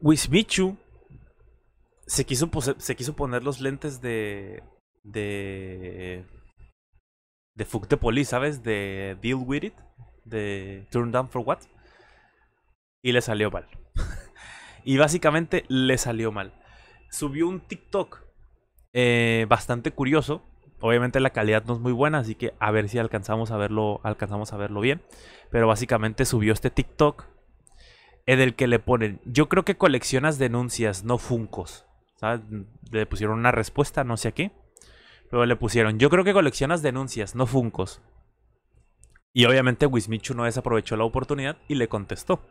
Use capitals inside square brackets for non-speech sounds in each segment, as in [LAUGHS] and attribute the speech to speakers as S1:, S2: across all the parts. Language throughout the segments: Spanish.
S1: Wismichu se quiso, se quiso poner los lentes de. de. de Fuck de Police, ¿sabes? De Deal with It, de Turn Down for What. Y le salió mal. [LAUGHS] y básicamente le salió mal. Subió un TikTok eh, bastante curioso. Obviamente la calidad no es muy buena, así que a ver si alcanzamos a verlo, alcanzamos a verlo bien. Pero básicamente subió este TikTok en el que le ponen, yo creo que coleccionas denuncias, no funcos. ¿Sabes? Le pusieron una respuesta, no sé a qué. Pero le pusieron, yo creo que coleccionas denuncias, no funcos. Y obviamente Wismichu no desaprovechó la oportunidad y le contestó.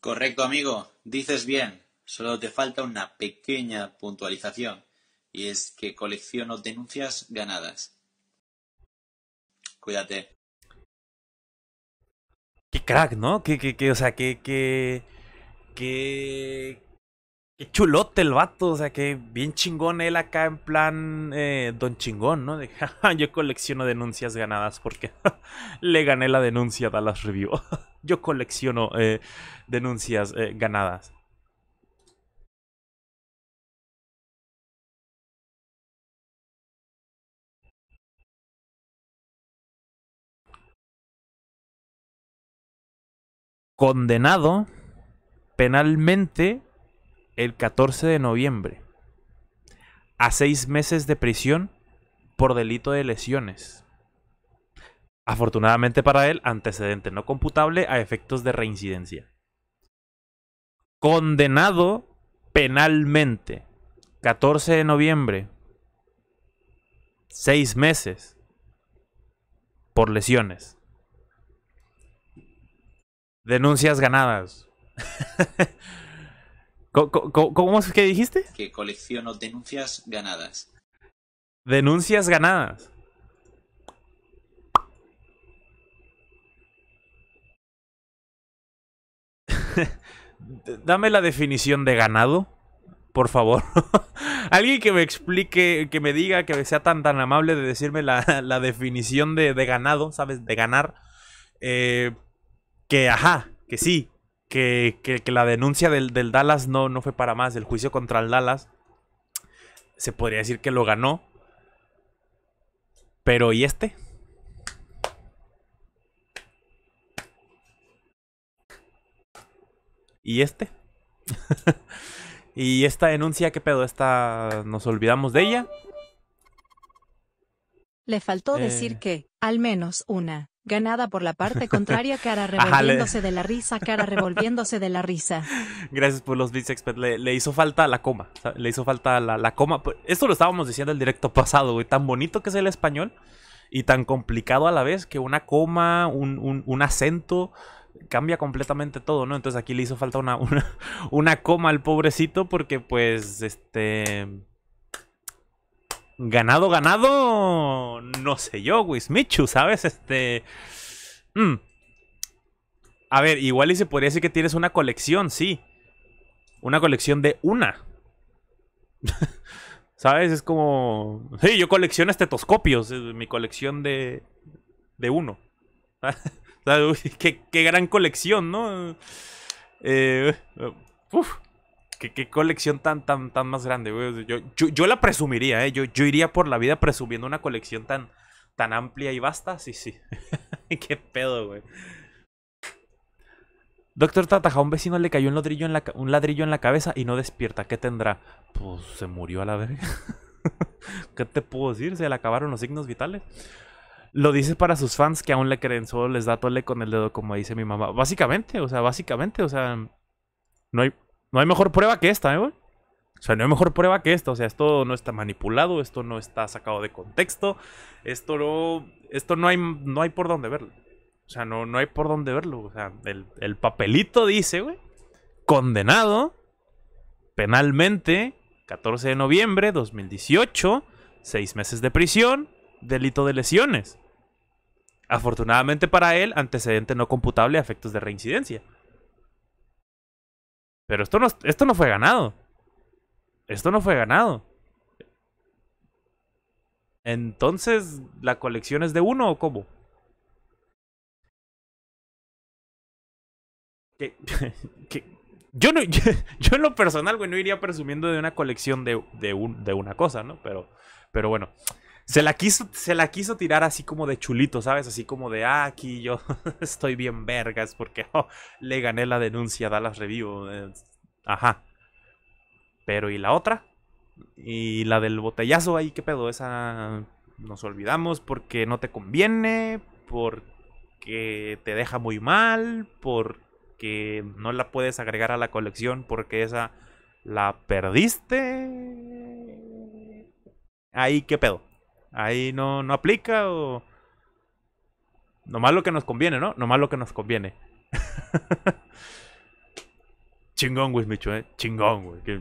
S1: Correcto, amigo. Dices bien. Solo te falta una pequeña puntualización. Y es que colecciono denuncias ganadas. Cuídate qué crack, ¿no? Que o sea, que qué, chulote el vato, o sea, que bien chingón él acá en plan eh, don chingón, ¿no? [LAUGHS] yo colecciono denuncias ganadas porque [LAUGHS] le gané la denuncia a Dallas Review. [LAUGHS] yo colecciono eh, denuncias eh, ganadas. condenado penalmente el 14 de noviembre a seis meses de prisión por delito de lesiones. Afortunadamente para él, antecedente no computable a efectos de reincidencia. Condenado penalmente, 14 de noviembre, seis meses por lesiones. Denuncias ganadas. [LAUGHS] ¿Cómo, cómo, es que dijiste? Que colecciono denuncias ganadas. Denuncias ganadas. [LAUGHS] Dame la definición de ganado, por favor. [LAUGHS] Alguien que me explique, que me diga, que sea tan tan amable de decirme la, definición de, de ganado, ¿sabes? De ganar. Eh, que, ajá, que sí, que, la denuncia del, del, Dallas no, no fue para más, el juicio contra el Dallas, se podría decir que lo ganó. Pero ¿y este? ¿Y este? [LAUGHS] ¿Y esta denuncia qué pedo? ¿Esta nos olvidamos de ella? Le faltó eh. decir que, al menos una ganada por la parte [LAUGHS] contraria, cara revolviéndose de la risa, cara revolviéndose de la risa. Gracias por los bits, expert. Le, hizo falta la coma, le hizo falta la, coma. Pues, esto lo estábamos diciendo el directo pasado, güey. Tan bonito que es el español y tan complicado a la vez que una coma, un, acento cambia completamente todo, ¿no? Entonces aquí le hizo falta una, una coma al pobrecito porque pues este ganado, ganado, no sé yo, Wismichu, ¿sabes? Este... Mm. A ver, igual y se podría decir que tienes una colección, sí. Una colección de una. [LAUGHS] ¿Sabes? Es como... Sí, yo colecciono estetoscopios, mi colección de... de uno. ¿Sabes? [LAUGHS] Qué, gran colección, ¿no? Eh... Uf. ¿Qué, colección tan, tan, tan más grande, güey? Yo, la presumiría, ¿eh? Yo, iría por la vida presumiendo una colección tan, tan amplia y vasta. Sí, sí. [LAUGHS] qué pedo, güey. Doctor Tataja, a un vecino le cayó un ladrillo, en la, un ladrillo en la cabeza y no despierta. ¿Qué tendrá? Pues se murió a la verga. [LAUGHS] ¿Qué te puedo decir? Se le acabaron los signos vitales. Lo dices para sus fans que aún le creen, solo les da tole con el dedo, como dice mi mamá. Básicamente, o sea, básicamente, o sea, no hay, no hay mejor prueba que esta, ¿eh, güey? O sea, no hay mejor prueba que esta. O sea, esto no está manipulado, esto no está sacado de contexto, esto no, esto no, hay, no hay por dónde verlo. O sea, no, no hay por dónde verlo. O sea, el, papelito dice, güey, condenado penalmente, 14 de noviembre 2018, seis meses de prisión, delito de lesiones. Afortunadamente para él, antecedente no computable a efectos de reincidencia. Pero esto no, esto no fue ganado. Esto no fue ganado. Entonces, ¿la colección es de uno o cómo? [LAUGHS] Yo, no, [LAUGHS] yo, en lo personal, güey, no iría presumiendo de una colección de, de, de una cosa, ¿no? Pero, pero bueno. Se la, quiso, se la quiso tirar así como de chulito, ¿sabes? Así como de, ah, aquí yo [LAUGHS] estoy bien vergas porque oh, le gané la denuncia, da las Revivo eh, ajá. Pero ¿y la otra? Y la del botellazo ahí, ¿qué pedo? Esa nos olvidamos porque no te conviene, porque te deja muy mal, porque no la puedes agregar a la colección porque esa la perdiste. Ahí, ¿qué pedo? Ahí no, no aplica o... Nomás lo que nos conviene, ¿no? Nomás lo que nos conviene. [LAUGHS] Chingón, güey, mucho, ¿eh? Chingón, güey. Que...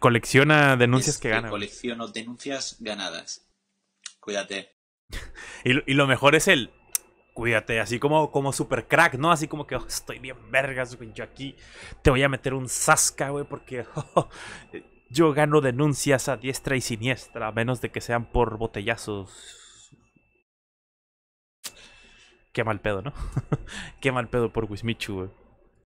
S1: colecciona denuncias que, gana. Colecciono denuncias ganadas. Cuídate. [LAUGHS] y, lo mejor es el... Cuídate, así como, como super crack, ¿no? Así como que oh, estoy bien vergas, güey. Yo aquí te voy a meter un sasca, güey, porque... [LAUGHS] Oh, yo gano denuncias a diestra y siniestra, a menos de que sean por botellazos. Qué mal pedo, ¿no? [LAUGHS] Qué mal pedo por Wismichu, güey.